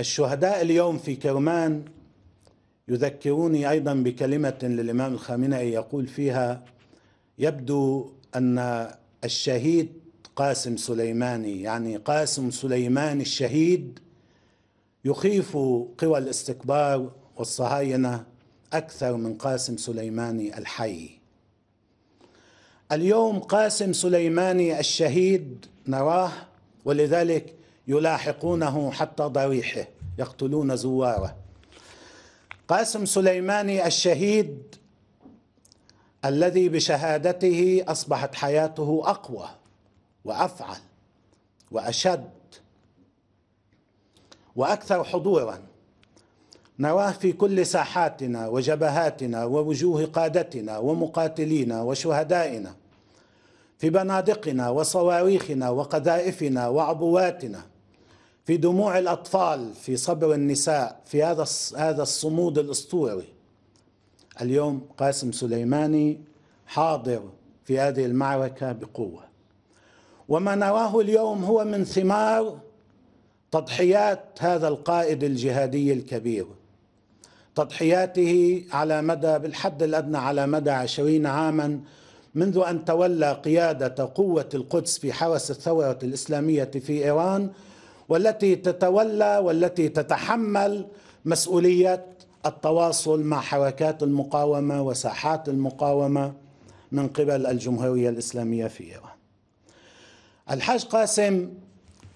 الشهداء اليوم في كرمان يذكروني ايضا بكلمه للامام الخامنئي يقول فيها يبدو ان الشهيد قاسم سليماني يعني قاسم سليماني الشهيد يخيف قوى الاستكبار والصهاينه اكثر من قاسم سليماني الحي اليوم قاسم سليماني الشهيد نراه ولذلك يلاحقونه حتى ضريحه يقتلون زواره قاسم سليماني الشهيد الذي بشهادته اصبحت حياته اقوى وافعل واشد واكثر حضورا نراه في كل ساحاتنا وجبهاتنا ووجوه قادتنا ومقاتلينا وشهدائنا في بنادقنا وصواريخنا وقذائفنا وعبواتنا في دموع الأطفال في صبر النساء في هذا هذا الصمود الأسطوري اليوم قاسم سليماني حاضر في هذه المعركة بقوة وما نراه اليوم هو من ثمار تضحيات هذا القائد الجهادي الكبير تضحياته على مدى بالحد الأدنى على مدى عشرين عاما منذ أن تولى قيادة قوة القدس في حرس الثورة الإسلامية في إيران والتي تتولى والتي تتحمل مسؤوليه التواصل مع حركات المقاومه وساحات المقاومه من قبل الجمهوريه الاسلاميه في ايران. الحاج قاسم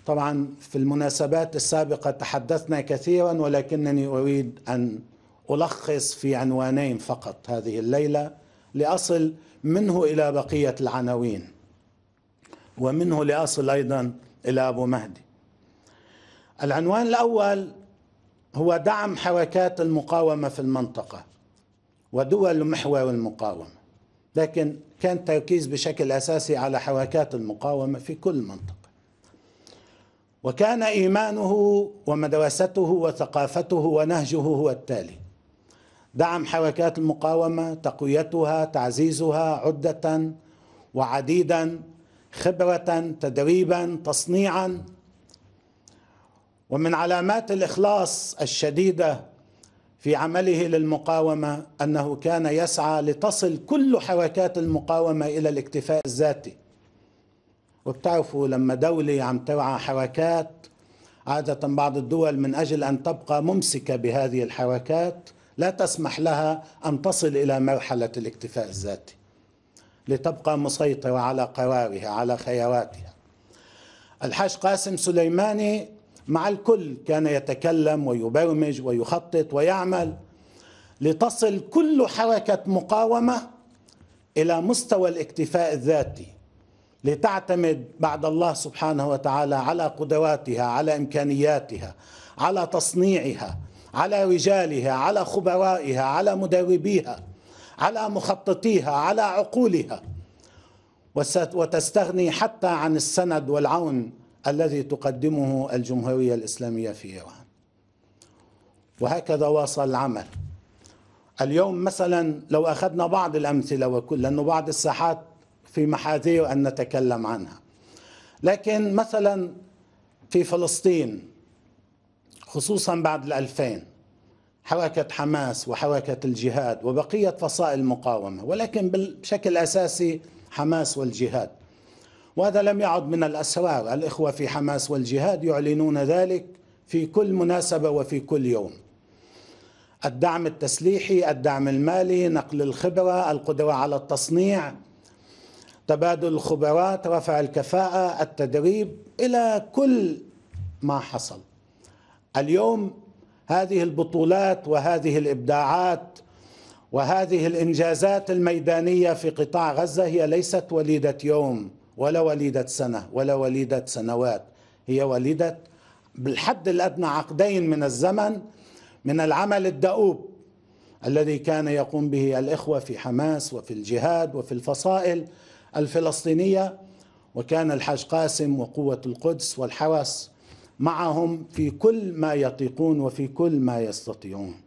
طبعا في المناسبات السابقه تحدثنا كثيرا ولكنني اريد ان الخص في عنوانين فقط هذه الليله لاصل منه الى بقيه العناوين ومنه لاصل ايضا الى ابو مهدي. العنوان الاول هو دعم حركات المقاومه في المنطقه ودول محور المقاومه لكن كان تركيز بشكل اساسي على حركات المقاومه في كل منطقه وكان ايمانه ومدرسته وثقافته ونهجه هو التالي دعم حركات المقاومه تقويتها تعزيزها عده وعديدا خبره تدريبا تصنيعا ومن علامات الاخلاص الشديده في عمله للمقاومه انه كان يسعى لتصل كل حركات المقاومه الى الاكتفاء الذاتي وبتعرفوا لما دوله عم توعى حركات عاده بعض الدول من اجل ان تبقى ممسكه بهذه الحركات لا تسمح لها ان تصل الى مرحله الاكتفاء الذاتي لتبقى مسيطره على قرارها على خياراتها الحاج قاسم سليماني مع الكل كان يتكلم ويبرمج ويخطط ويعمل لتصل كل حركه مقاومه الى مستوى الاكتفاء الذاتي لتعتمد بعد الله سبحانه وتعالى على قدراتها على امكانياتها على تصنيعها على رجالها على خبرائها على مدربيها على مخططيها على عقولها وتستغني حتى عن السند والعون الذي تقدمه الجمهورية الإسلامية في إيران وهكذا واصل العمل اليوم مثلا لو أخذنا بعض الأمثلة وكل لأنه بعض الساحات في محاذير أن نتكلم عنها لكن مثلا في فلسطين خصوصا بعد الألفين حركة حماس وحركة الجهاد وبقية فصائل المقاومة ولكن بشكل أساسي حماس والجهاد وهذا لم يعد من الأسرار الإخوة في حماس والجهاد يعلنون ذلك في كل مناسبة وفي كل يوم الدعم التسليحي الدعم المالي نقل الخبرة القدرة على التصنيع تبادل الخبرات رفع الكفاءة التدريب إلى كل ما حصل اليوم هذه البطولات وهذه الإبداعات وهذه الإنجازات الميدانية في قطاع غزة هي ليست وليدة يوم ولا وليدة سنة ولا وليدة سنوات هي وليدة بالحد الأدنى عقدين من الزمن من العمل الدؤوب الذي كان يقوم به الإخوة في حماس وفي الجهاد وفي الفصائل الفلسطينية وكان الحاج قاسم وقوة القدس والحوس معهم في كل ما يطيقون وفي كل ما يستطيعون